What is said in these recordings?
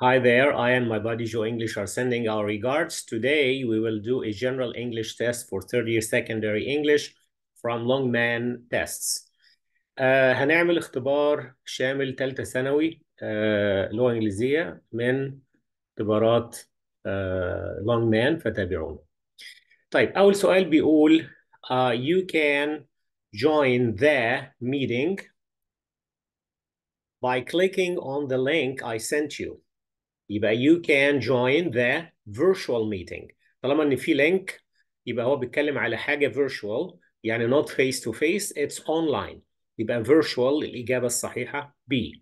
Hi there, I and my buddy Joe English are sending our regards. Today we will do a general English test for third year secondary English from Longman Tests. Uh, هنعمل اختبار شامل ثالثة ثانوي uh, لغة إنجليزية من اختبارات uh, Longman فتابعونا. طيب أول سؤال بيقول uh, you can join the meeting by clicking on the link I sent you. يبقى you can join the virtual meeting طالما ان في لينك يبقى هو بيتكلم على حاجه virtual يعني not face to face it's online يبقى virtual الاجابه الصحيحه B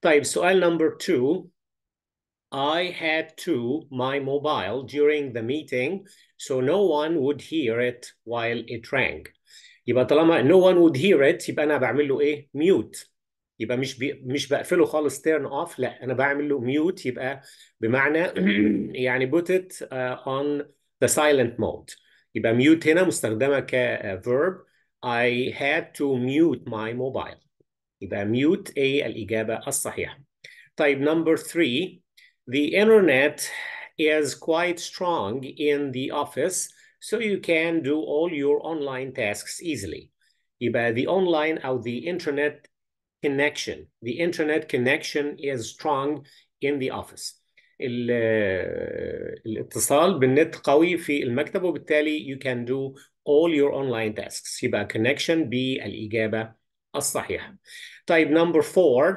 طيب سؤال number 2 I had to my mobile during the meeting so no one would hear it while it rang. يبقى طالما no one would hear it يبقى انا بعمل له ايه؟ mute. يبقى مش بي... مش بقفله خالص تيرن اوف لا انا بعمل له ميوت يبقى بمعنى يعني put it uh, on the silent mode يبقى mute هنا مستخدمه كverb uh, I had to mute my mobile يبقى mute ايه الاجابه الصحيحه طيب number 3 the internet is quite strong in the office so you can do all your online tasks easily يبقى the online او the internet connection. The internet connection is strong in the office. الاتصال بالنت قوي في المكتب وبالتالي you can do all your online tasks يبقى connection بالإجابة الصحيحة. طيب number four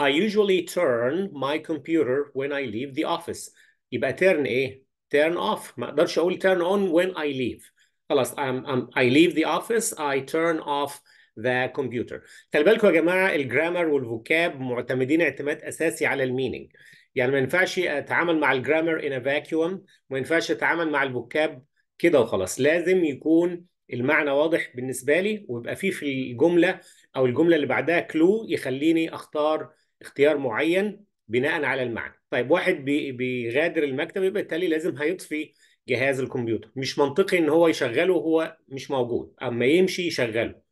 I usually turn my computer when I leave the office يبقى turn إيه؟ turn off ما أقدرش أقول turn on when I leave خلاص I'm, I'm, I leave the office I turn off ذا كمبيوتر خلي بالكم يا جماعه الجرامر والفوكاب معتمدين اعتماد اساسي على الميننج يعني ما ينفعش اتعامل مع الجرامر ان فاكيوم ما ينفعش اتعامل مع الفوكاب كده وخلاص لازم يكون المعنى واضح بالنسبه لي ويبقى فيه في الجمله او الجمله اللي بعدها كلو يخليني اختار اختيار معين بناء على المعنى طيب واحد بيغادر المكتب يبقى بالتالي لازم هيطفي جهاز الكمبيوتر مش منطقي ان هو يشغله وهو مش موجود اما يمشي يشغله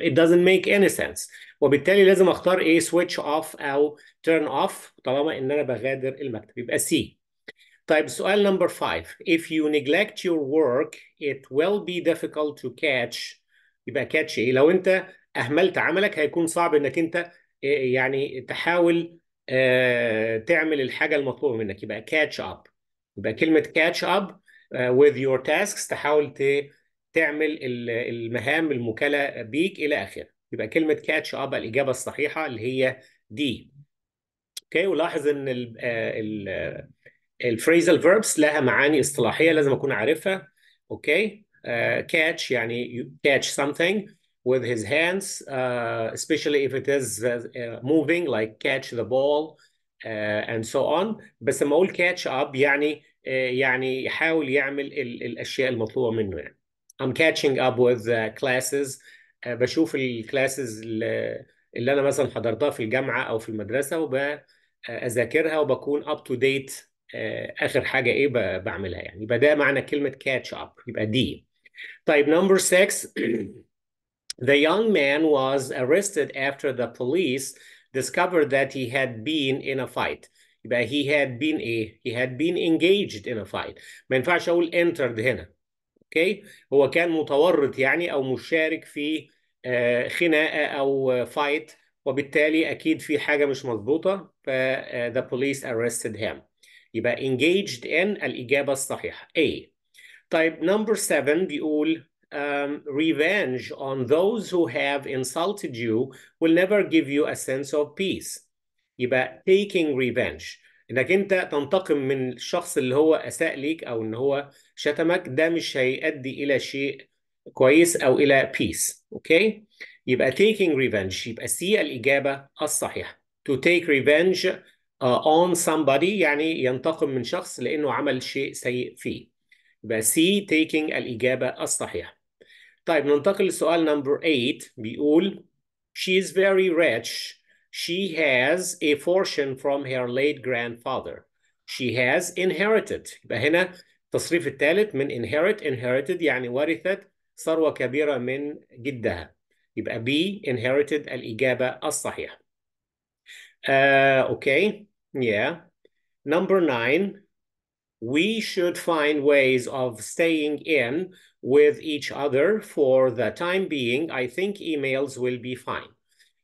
it doesn't make any sense وبالتالي لازم اختار ايه switch off او turn off طالما ان انا بغادر المكتب يبقى C طيب سؤال نمبر 5 if you neglect your work it will be difficult to catch يبقى catch ايه لو انت اهملت عملك هيكون صعب انك انت آه، يعني تحاول آه، تعمل الحاجه المطلوبه منك يبقى catch up يبقى كلمه catch up آه، with your tasks تحاول ت تعمل المهام المكلة بيك الى اخره يبقى كلمه كاتش اب الاجابه الصحيحه اللي هي دي اوكي ولاحظ ان الفريزل آه، فيربس آه، لها معاني اصطلاحيه لازم اكون عارفها اوكي آه، كاتش يعني catch something with his hands uh, especially if it is uh, moving like catch the ball uh, and so on بس لما اقول catch up يعني يعني يحاول يعمل الاشياء المطلوبه منه يعني I'm catching up with classes uh, بشوف الكلاسز اللي انا مثلا حضرتها في الجامعه او في المدرسه وبذاكرها وبكون اب تو ديت اخر حاجه ايه بعملها يعني يبقى ده معنى كلمه catch up يبقى دي طيب number 6 The young man was arrested after the police discovered that he had been in a fight. يبقى he had been a he had been engaged in a fight. ما ينفعش اقول entered هنا. اوكي هو كان متورط يعني او مشارك في آه، خناقه او فايت آه، وبالتالي اكيد في حاجه مش مظبوطه ف آه، the police arrested him يبقى engaged in الاجابه الصحيحه A طيب number 7 بيقول Um, revenge on those who have insulted you will never give you a sense of peace. يبقى taking revenge انك انت تنتقم من الشخص اللي هو اساء ليك او ان هو شتمك ده مش هيؤدي الى شيء كويس او الى بيس اوكي يبقى taking revenge يبقى سي الاجابه الصحيحه to take revenge uh, on somebody يعني ينتقم من شخص لانه عمل شيء سيء فيه يبقى سي taking الاجابه الصحيحه طيب ننتقل لسؤال نمبر 8 بيقول She is very rich. She has a fortune from her late grandfather. She has inherited. يبقى هنا التصريف الثالث من inherit inherited يعني ورثت ثروة كبيرة من جدها يبقى B inherited الإجابة الصحيحة أوكي yeah number nine we should find ways of staying in with each other for the time being I think emails will be fine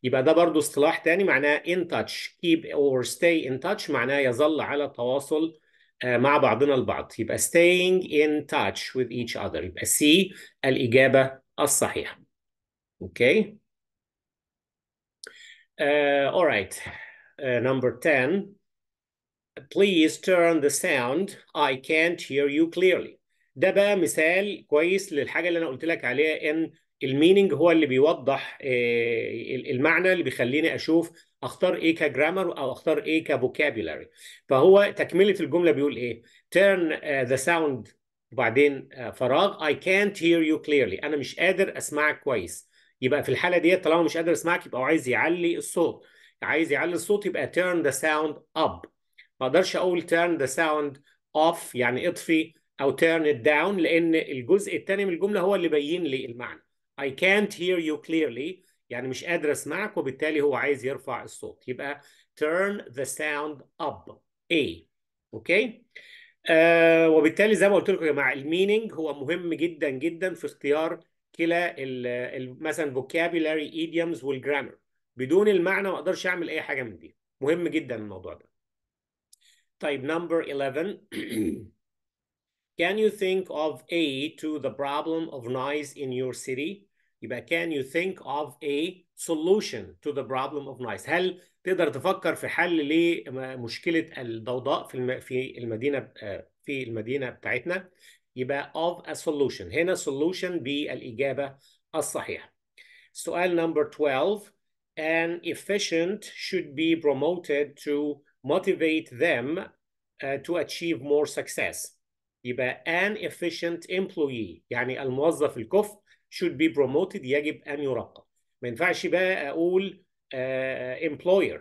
يبقى ده برضو اصطلاح تاني معناه in touch keep or stay in touch معناه يظل على تواصل آه، مع بعضنا البعض يبقى staying in touch with each other يبقى C الإجابة الصحيحة okay uh, all right uh, number 10 please turn the sound I can't hear you clearly ده بقى مثال كويس للحاجة اللي أنا قلت لك عليها إن الميننج هو اللي بيوضح المعنى اللي بيخليني أشوف اختار ايه كجرامر او اختار ايه كفوكابيولاري فهو تكمله الجمله بيقول ايه turn ذا uh, the sound وبعدين uh, فراغ I can't hear you clearly انا مش قادر اسمعك كويس يبقى في الحاله ديت طالما مش قادر اسمعك يبقى هو عايز يعلي الصوت عايز يعلي الصوت يبقى turn the sound up ما اقدرش اقول turn the sound off يعني اطفي او turn it down لان الجزء الثاني من الجمله هو اللي بين لي المعنى I can't hear you clearly يعني مش قادر اسمعك وبالتالي هو عايز يرفع الصوت يبقى turn the sound up A اوكي آه وبالتالي زي ما قلت لكم يا جماعه الميننج هو مهم جدا جدا في اختيار كلا مثلا vocabulary idioms والجرامر بدون المعنى ما اقدرش اعمل اي حاجه من دي مهم جدا الموضوع ده طيب نمبر 11 Can you think of A to the problem of noise in your city? يبقى can you think of a solution to the problem of noise هل تقدر تفكر في حل لمشكله الضوضاء في في المدينه في المدينه بتاعتنا يبقى of a solution هنا solution بالاجابه الصحيحه سؤال نمبر 12 an efficient should be promoted to motivate them to achieve more success يبقى an efficient employee يعني الموظف الكفء should be promoted يجب ان يرقى ما ينفعش بقى اقول آه، employer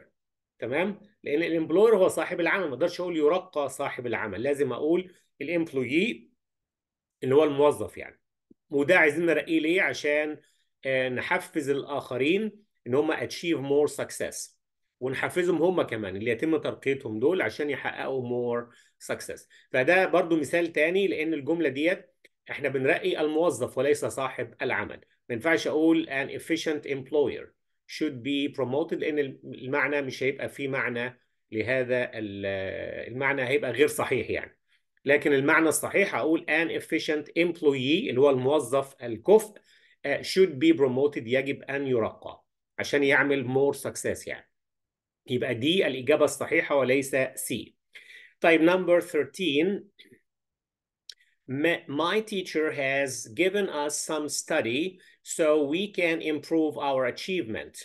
تمام لان الامبلوير هو صاحب العمل ما اقدرش اقول يرقى صاحب العمل لازم اقول الامبلويي اللي هو الموظف يعني وده عايزين نرقيه ليه عشان آه، نحفز الاخرين ان هم achieve more success ونحفزهم هم كمان اللي يتم ترقيتهم دول عشان يحققوا more success فده برضو مثال تاني لان الجمله ديت احنا بنرقي الموظف وليس صاحب العمل ما ينفعش اقول an efficient employer should be promoted لان المعنى مش هيبقى فيه معنى لهذا المعنى هيبقى غير صحيح يعني لكن المعنى الصحيح اقول an efficient employee اللي هو الموظف الكفء آه، should be promoted يجب ان يرقى عشان يعمل more success يعني يبقى دي الاجابه الصحيحه وليس سي طيب نمبر 13 my teacher has given us some study so we can improve our achievement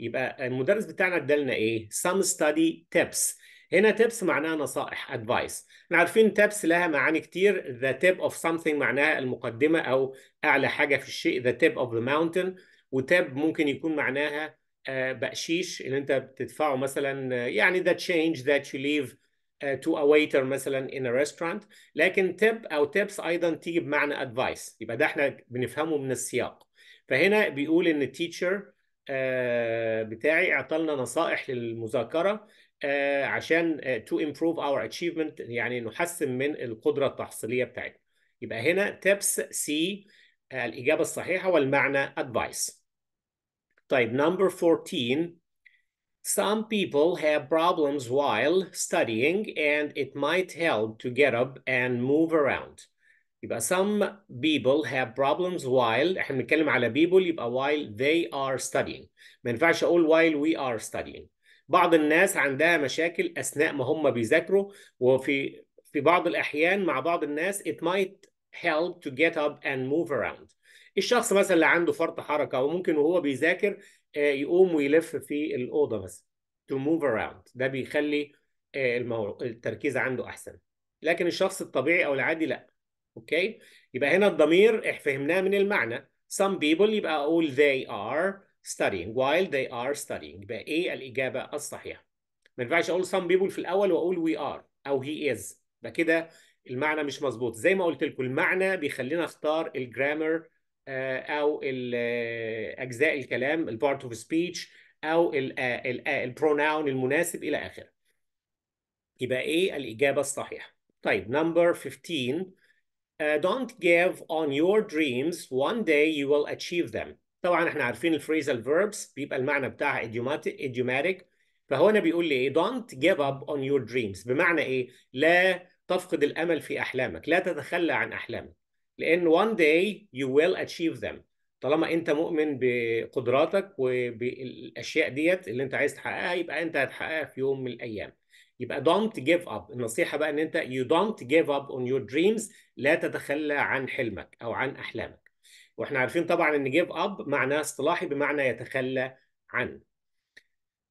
يبقى المدرس بتاعنا ادالنا ايه some study tips هنا tips معناها نصائح advice احنا عارفين tips لها معاني كتير the tip of something معناها المقدمه او اعلى حاجه في الشيء the tip of the mountain و tip ممكن يكون معناها بقشيش اللي انت بتدفعه مثلا يعني the change that you leave تو آه، waiter مثلا in a restaurant لكن تيب او تيبس ايضا تيجي بمعنى ادفايس يبقى ده احنا بنفهمه من السياق فهنا بيقول ان التيتشر آه، بتاعي اعطالنا نصائح للمذاكره آه، عشان تو امبروف اور اتشيفمنت يعني نحسن من القدره التحصيليه بتاعتنا يبقى هنا تيبس سي الاجابه الصحيحه والمعنى ادفايس طيب نمبر 14 Some people have problems while studying and it might help to get up and move around. يبقى some people have problems while احنا بنتكلم على people يبقى while they are studying ما ينفعش اقول while we are studying بعض الناس عندها مشاكل اثناء ما هم بيذاكروا وفي في بعض الاحيان مع بعض الناس it might help to get up and move around الشخص مثلا اللي عنده فرط حركه وممكن وهو بيذاكر آه، يقوم ويلف في الاوضه مثلا to move around ده بيخلي آه، التركيز عنده احسن لكن الشخص الطبيعي او العادي لا اوكي يبقى هنا الضمير فهمناه من المعنى some people يبقى اقول they are studying while they are studying يبقى ايه الاجابه الصحيحه ما ينفعش اقول some people في الاول واقول we are او he is يبقى كده المعنى مش مظبوط زي ما قلت لكم المعنى بيخلينا اختار الجرامر آه، او آه، اجزاء الكلام البارت اوف سبيتش او البروناون آه، المناسب الى اخره يبقى ايه الاجابه الصحيحه طيب نمبر 15 Uh, don't give on your dreams one day you will achieve them طبعا احنا عارفين الفريزال verbs بيبقى المعنى بتاعها ايديوماتيك idiomatic فهو انا بيقول لي ايه don't give up on your dreams بمعنى ايه لا تفقد الامل في احلامك لا تتخلى عن احلامك لان one day you will achieve them طالما انت مؤمن بقدراتك وبالاشياء ديت اللي انت عايز تحققها يبقى انت هتحققها في يوم من الايام يبقى don't give up النصيحه بقى ان انت you don't give up on your dreams لا تتخلى عن حلمك او عن احلامك واحنا عارفين طبعا ان give up معناه اصطلاحي بمعنى يتخلى عن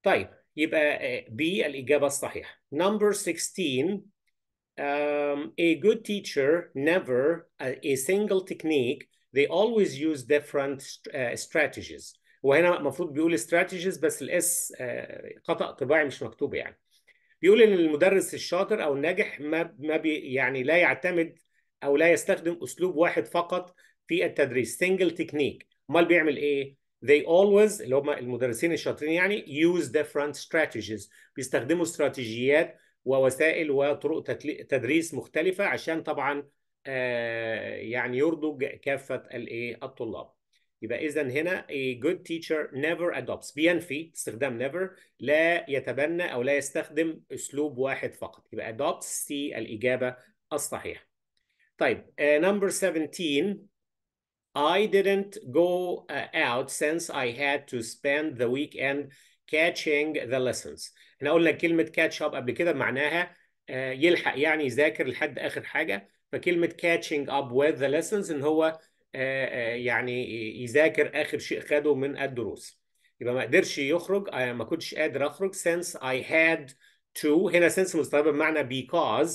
طيب يبقى بي آه، الاجابه الصحيحه number 16 um, a good teacher never a, a, single technique they always use different uh, strategies وهنا المفروض بيقول strategies بس الاس uh, خطا طباعي مش مكتوب يعني بيقول ان المدرس الشاطر او الناجح ما ما بي يعني لا يعتمد او لا يستخدم اسلوب واحد فقط في التدريس single technique امال بيعمل ايه they always اللي هم المدرسين الشاطرين يعني use different strategies بيستخدموا استراتيجيات ووسائل وطرق تدريس مختلفه عشان طبعا آه، يعني يرضوا كافه إيه، الطلاب يبقى اذا هنا a good teacher never adopts بينفي استخدام never لا يتبنى او لا يستخدم اسلوب واحد فقط يبقى adopts سي الاجابه الصحيحه طيب نمبر آه، number 17 I didn't go uh, out since I had to spend the weekend catching the lessons احنا قلنا كلمه catch up قبل كده معناها آه، يلحق يعني يذاكر لحد اخر حاجه فكلمه catching up with the lessons ان هو آه، آه، يعني يذاكر اخر شيء خده من الدروس يبقى ما قدرش يخرج ما كنتش قادر اخرج since I had to هنا since مستوعبه بمعنى because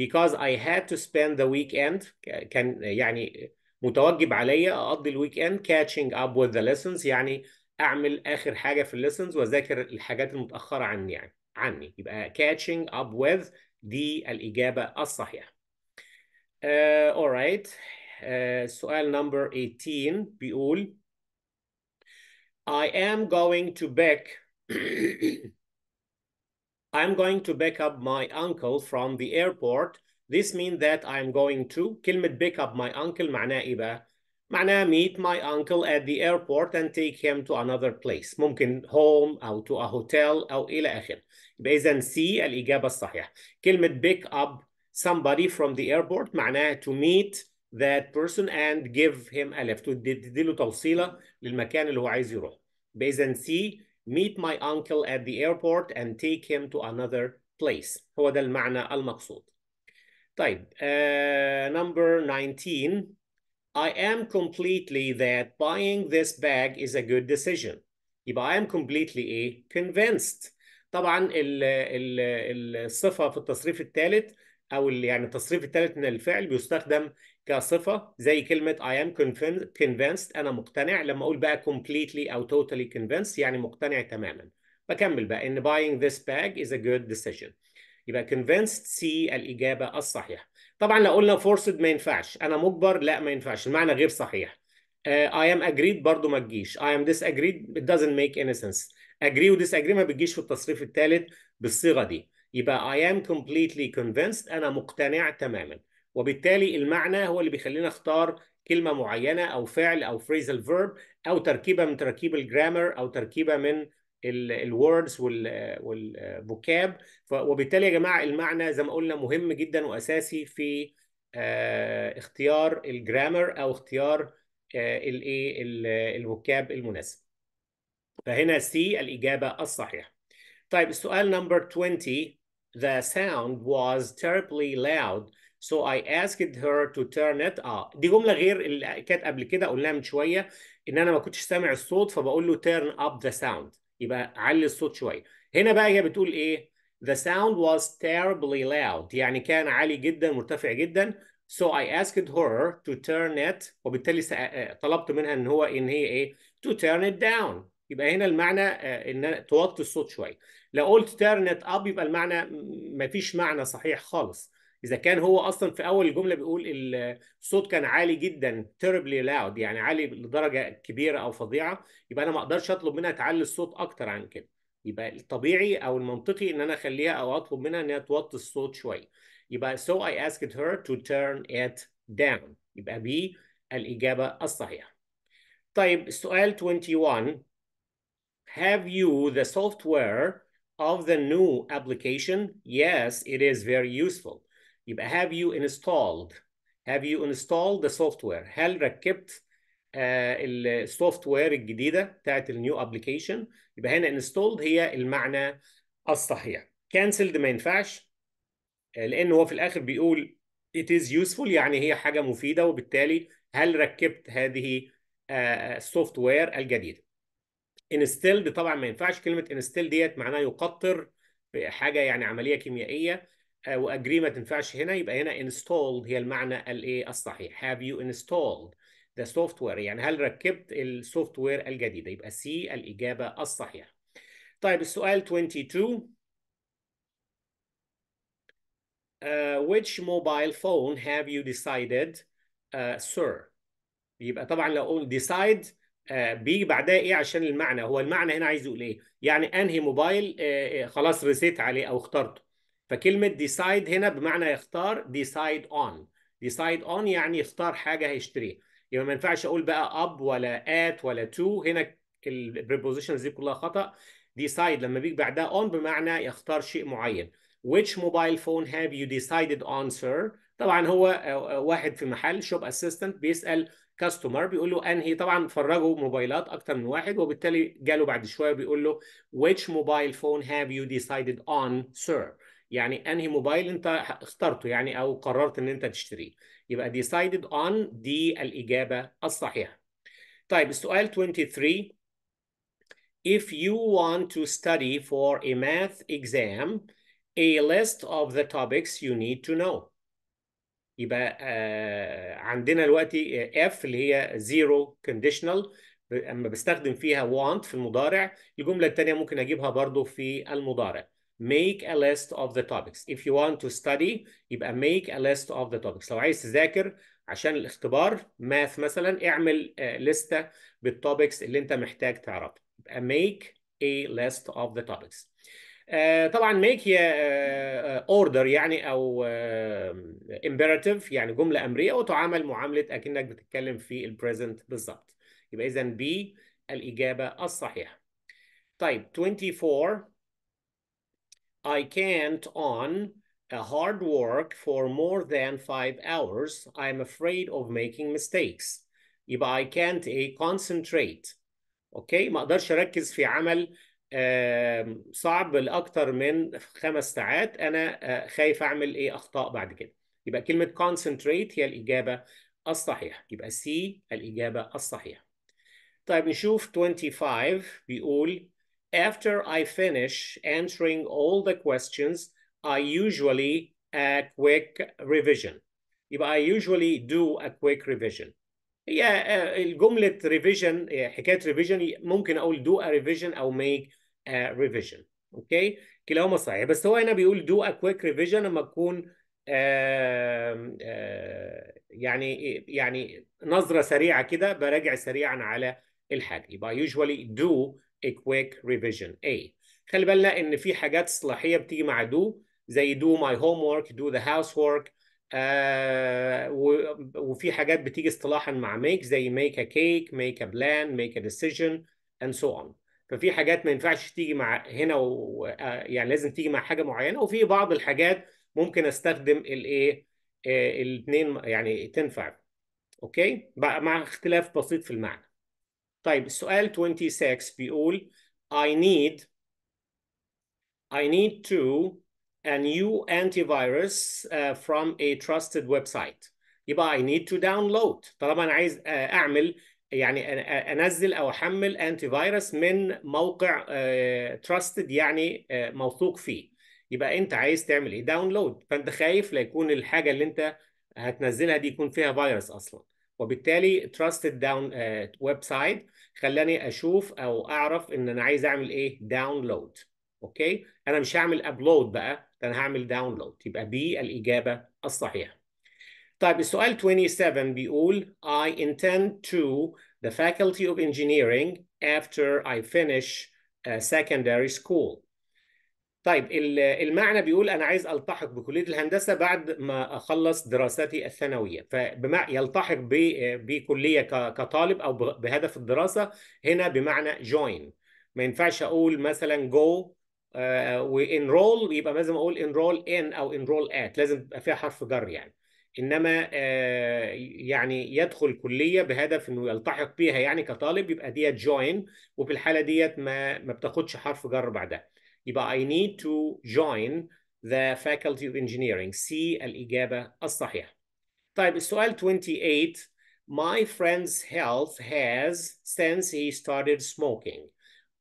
because I had to spend the weekend كان يعني متوجب عليا اقضي الويك اند catching up with the lessons يعني اعمل اخر حاجه في الليسنز واذاكر الحاجات المتاخره عني يعني عني يبقى catching up with دي الاجابه الصحيحه alright uh, uh, سؤال نمبر 18 بيقول I am going to back I'm going to back up my uncle from the airport. This means that I'm going to كلمة back up my uncle معناه إيه بقى؟ معناها meet my uncle at the airport and take him to another place ممكن home أو to a hotel أو إلى آخره يبقى إذا C الإجابة الصحيحة كلمة pick up somebody from the airport معناها to meet that person and give him a lift تديله توصيلة للمكان اللي هو عايز يروح يبقى إذا C meet my uncle at the airport and take him to another place هو ده المعنى المقصود طيب uh, number 19 I am completely that buying this bag is a good decision يبقى I am completely ايه convinced طبعا ال ال الصفة في التصريف الثالث او يعني التصريف الثالث من الفعل بيستخدم كصفة زي كلمة I am convinced أنا مقتنع لما أقول بقى completely أو totally convinced يعني مقتنع تماما بكمل بقى إن buying this bag is a good decision يبقى convinced سي الإجابة الصحيحة طبعا لو قلنا فورسد ما ينفعش انا مجبر لا ما ينفعش المعنى غير صحيح اي آه، I am agreed برضو ما تجيش I am disagreed it doesn't make any sense agree و disagree ما بتجيش في التصريف الثالث بالصيغه دي يبقى I am completely convinced انا مقتنع تماما وبالتالي المعنى هو اللي بيخلينا اختار كلمه معينه او فعل او فريزل فيرب او تركيبه من تركيب الجرامر او تركيبه من الوردز والفوكاب وبالتالي يا جماعه المعنى زي ما قلنا مهم جدا واساسي في آه، اختيار الجرامر او اختيار آه، الايه الفوكاب المناسب فهنا سي الاجابه الصحيحه طيب السؤال نمبر 20 the sound was terribly loud so I asked her to turn it off دي جمله غير اللي كانت قبل كده قلناها من شويه ان انا ما كنتش سامع الصوت فبقول له turn up the sound يبقى علي الصوت شويه هنا بقى هي بتقول ايه The sound was terribly loud يعني كان عالي جدا مرتفع جدا So I asked her to turn it وبالتالي آه، طلبت منها ان هو ان هي ايه to turn it down يبقى هنا المعنى آه، ان توطي الصوت شويه لو قلت turn it up يبقى المعنى ما فيش معنى صحيح خالص اذا كان هو اصلا في اول الجمله بيقول الصوت كان عالي جدا terribly loud يعني عالي لدرجه كبيره او فظيعه يبقى انا ما اقدرش اطلب منها تعلي الصوت اكتر عن كده يبقى الطبيعي او المنطقي ان انا اخليها او اطلب منها انها توطي الصوت شويه يبقى so I asked her to turn it down يبقى بي الاجابه الصحيحه طيب السؤال 21 Have you the software of the new application? Yes, it is very useful. يبقى have you installed have you installed the software هل ركبت آه، السوفت وير الجديده بتاعت النيو ابلكيشن يبقى هنا installed هي المعنى الصحيح canceled ما ينفعش آه، لان هو في الاخر بيقول it is useful يعني هي حاجه مفيده وبالتالي هل ركبت هذه السوفت آه، وير الجديده انستيلد طبعا ما ينفعش كلمه انستيل ديت معناها يقطر حاجه يعني عمليه كيميائيه آه، واجري ما تنفعش هنا يبقى هنا installed هي المعنى الايه الصحيح have you installed the software يعني هل ركبت السوفت وير الجديده يبقى سي الاجابه الصحيحه طيب السؤال 22 Uh, آه، which mobile phone have you decided uh, sir يبقى طبعا لو اقول decide uh, بيجي بعدها ايه عشان المعنى هو المعنى هنا عايز يقول ايه يعني انهي موبايل خلاص رسيت عليه او اخترته فكلمه ديسايد هنا بمعنى يختار ديسايد اون ديسايد اون يعني يختار حاجه هيشتريها يبقى ما ينفعش اقول بقى اب ولا ات ولا تو هنا البريبوزيشنز دي كلها خطا ديسايد لما بيجي بعدها اون بمعنى يختار شيء معين which mobile phone have you decided on sir طبعا هو واحد في محل شوب اسيستنت بيسال كاستمر بيقول له انهي طبعا فرجوا موبايلات اكتر من واحد وبالتالي جاله بعد شويه بيقول له which mobile phone have you decided on sir يعني انهي موبايل انت اخترته يعني او قررت ان انت تشتريه يبقى decided on دي الاجابه الصحيحه طيب السؤال 23 if you want to study for a math exam a list of the topics you need to know يبقى آه عندنا الوقت F اللي هي zero conditional اما بستخدم فيها want في المضارع الجمله الثانيه ممكن اجيبها برضو في المضارع make a list of the topics if you want to study يبقى make a list of the topics لو عايز تذاكر عشان الاختبار math مثلا اعمل لستة آه، topics اللي انت محتاج تعرفها يبقى make a list of the topics آه، طبعا make هي آه، order يعني او imperative يعني جمله امريه وتعامل معامله اكنك بتتكلم في البريزنت بالظبط يبقى اذا بي الاجابه الصحيحه طيب 24 I can't on a hard work for more than five hours. I'm afraid of making mistakes. يبقى I can't a eh, concentrate. اوكي ما اقدرش اركز في عمل صعب لاكثر من خمس ساعات انا آه، خايف اعمل ايه اخطاء بعد كده. يبقى كلمة concentrate هي الإجابة الصحيحة. يبقى C الإجابة الصحيحة. طيب نشوف 25 بيقول After I finish answering all the questions, I usually a quick revision. يبقى I usually do a quick revision. هي الجملة revision حكاية revision ممكن أقول do a revision أو make a revision. أوكي؟ كلاهما صحيح بس هو هنا بيقول do a quick revision لما تكون آآ آآ يعني يعني نظرة سريعة كده براجع سريعا على الحاجة. يبقى usually do a quick revision A خلي بالنا ان في حاجات اصلاحيه بتيجي مع do زي do my homework, do the housework هاوس آه، وفي حاجات بتيجي اصطلاحا مع make زي make a cake, make a plan, make a decision and so on. ففي حاجات ما ينفعش تيجي مع هنا و... آه، يعني لازم تيجي مع حاجه معينه وفي بعض الحاجات ممكن استخدم الايه الاثنين يعني تنفع اوكي مع اختلاف بسيط في المعنى طيب السؤال 26 بيقول I need I need to a new antivirus uh, from a trusted website يبقى I need to download طالما انا عايز آه، اعمل يعني انزل او احمل انتي فيروس من موقع تراستد آه، يعني آه، موثوق فيه يبقى انت عايز تعمل ايه داونلود فانت خايف ليكون الحاجه اللي انت هتنزلها دي يكون فيها فيروس اصلا وبالتالي تراستد داون ويب سايت خلاني اشوف او اعرف ان انا عايز اعمل ايه داونلود اوكي انا مش هعمل ابلود بقى انا هعمل داونلود يبقى بي الاجابه الصحيحه طيب السؤال 27 بيقول I intend to the faculty of engineering after I finish uh, secondary school طيب المعنى بيقول انا عايز التحق بكليه الهندسه بعد ما اخلص دراساتي الثانويه فبما يلتحق بكليه كطالب او بهدف الدراسه هنا بمعنى جوين ما ينفعش اقول مثلا جو آه، وانرول يبقى لازم اقول انرول ان او انرول ات لازم يبقى فيها حرف جر يعني انما آه، يعني يدخل كليه بهدف انه يلتحق بيها يعني كطالب يبقى ديت جوين وفي الحاله ديت ما ما بتاخدش حرف جر بعدها يبقى I need to join the faculty of engineering سي الإجابة e الصحيحة طيب السؤال 28 My friend's health has since he started smoking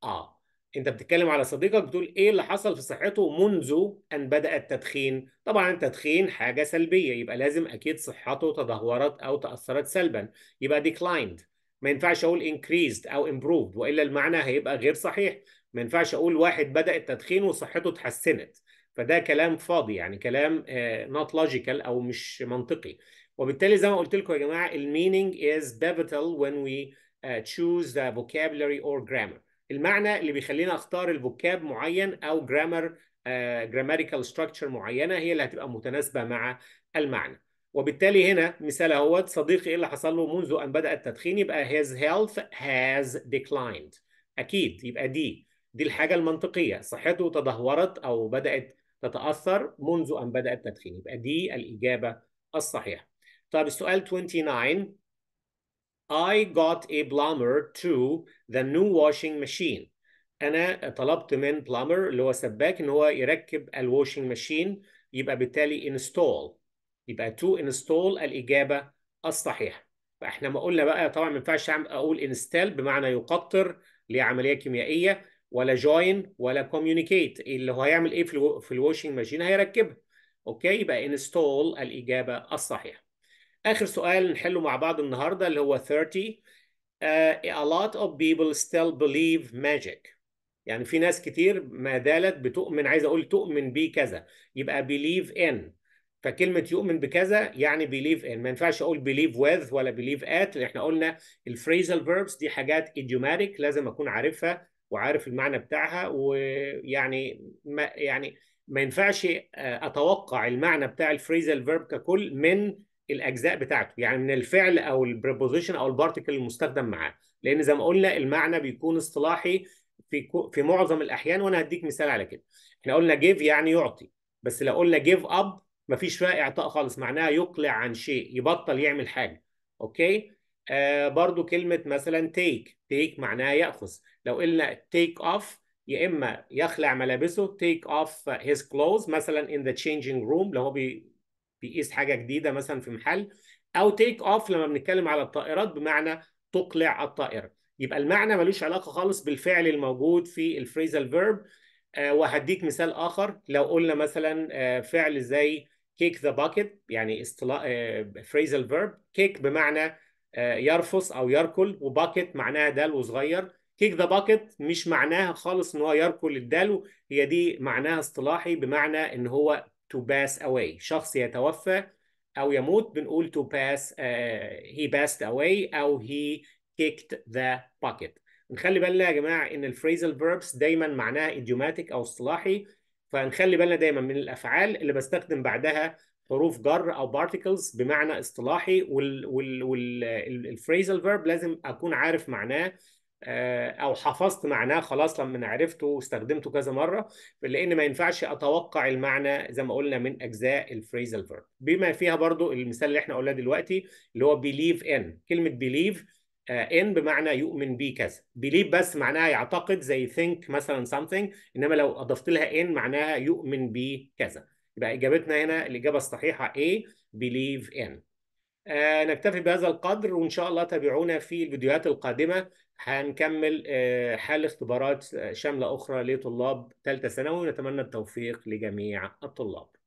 آه انت بتتكلم على صديقك بتقول ايه اللي حصل في صحته منذ ان بدا التدخين طبعا التدخين حاجه سلبيه يبقى لازم اكيد صحته تدهورت او تاثرت سلبا يبقى declined ما ينفعش اقول increased او improved والا المعنى هيبقى غير صحيح ما ينفعش اقول واحد بدا التدخين وصحته اتحسنت فده كلام فاضي يعني كلام نوت آه، لوجيكال او مش منطقي وبالتالي زي ما قلت لكم يا جماعه المينينج از بيفيتال وين وي تشوز ذا فوكابلري اور جرامر المعنى اللي بيخلينا اختار الفوكاب معين او جرامر جراماتيكال ستراكشر معينه هي اللي هتبقى متناسبه مع المعنى وبالتالي هنا مثال اهوت صديقي ايه اللي حصل له منذ ان بدا التدخين يبقى his health has declined اكيد يبقى دي دي الحاجة المنطقية صحته تدهورت أو بدأت تتأثر منذ أن بدأ التدخين يبقى دي الإجابة الصحيحة طب السؤال 29 I got a plumber to the new washing machine أنا طلبت من plumber اللي هو سباك إن هو يركب washing ماشين يبقى بالتالي install يبقى to install الإجابة الصحيحة فإحنا ما قلنا بقى طبعا ما ينفعش أقول install بمعنى يقطر لعملية كيميائية ولا جوين ولا كوميونيكيت اللي هو هيعمل ايه في الواشنج ماشين هيركبها اوكي يبقى انستول الاجابه الصحيحه اخر سؤال نحله مع بعض النهارده اللي هو 30 uh, a lot of people still believe magic يعني في ناس كتير ما زالت بتؤمن عايز اقول تؤمن بيه كذا يبقى believe in فكلمة يؤمن بكذا يعني believe in ما ينفعش أقول believe with ولا believe at احنا قلنا الفريزال verbs دي حاجات idiomatic لازم أكون عارفها وعارف المعنى بتاعها ويعني ما يعني ما ينفعش آه، اتوقع المعنى بتاع الفريزال فيرب ككل من الاجزاء بتاعته يعني من الفعل او البريبوزيشن او البارتيكل المستخدم معاه لان زي ما قلنا المعنى بيكون اصطلاحي في في معظم الاحيان وانا هديك مثال على كده احنا قلنا جيف يعني يعطي بس لو قلنا جيف اب مفيش فيها اعطاء خالص معناها يقلع عن شيء يبطل يعمل حاجه اوكي آه برضو كلمة مثلا تيك تيك معناها يأخذ لو قلنا تيك أوف يا إما يخلع ملابسه تيك أوف هيز كلوز مثلا in the changing room لو هو بي بيقيس حاجة جديدة مثلا في محل أو تيك أوف لما بنتكلم على الطائرات بمعنى تقلع الطائرة يبقى المعنى ملوش علاقة خالص بالفعل الموجود في الفريزال فيرب آه وهديك مثال آخر لو قلنا مثلا آه فعل زي كيك ذا باكيت يعني فريزال فيرب كيك بمعنى آه، يرفص او يركل وباكت معناها دلو صغير كيك ذا باكت مش معناها خالص ان هو يركل الدلو هي دي معناها اصطلاحي بمعنى ان هو تو باس اواي شخص يتوفى او يموت بنقول تو باس هي باست اواي او هي كيكت ذا باكت نخلي بالنا يا جماعه ان الفريزال فيربس دايما معناها ايديوماتيك او اصطلاحي فنخلي بالنا دايما من الافعال اللي بستخدم بعدها حروف جر او بارتيكلز بمعنى اصطلاحي والفريزل فيرب لازم اكون عارف معناه آه، او حفظت معناه خلاص لما عرفته واستخدمته كذا مره لان ما ينفعش اتوقع المعنى زي ما قلنا من اجزاء الفريزل فيرب بما فيها برضو المثال اللي احنا قلناه دلوقتي اللي هو بيليف ان كلمه بيليف ان آه، بمعنى يؤمن بي كذا بيليف بس معناها يعتقد زي ثينك مثلا something انما لو اضفت لها ان معناها يؤمن بي كذا يبقى إجابتنا هنا الإجابة الصحيحة A believe in آه نكتفي بهذا القدر وإن شاء الله تابعونا في الفيديوهات القادمة هنكمل آه حل اختبارات آه، شاملة أخرى لطلاب ثالثة ثانوي ونتمنى التوفيق لجميع الطلاب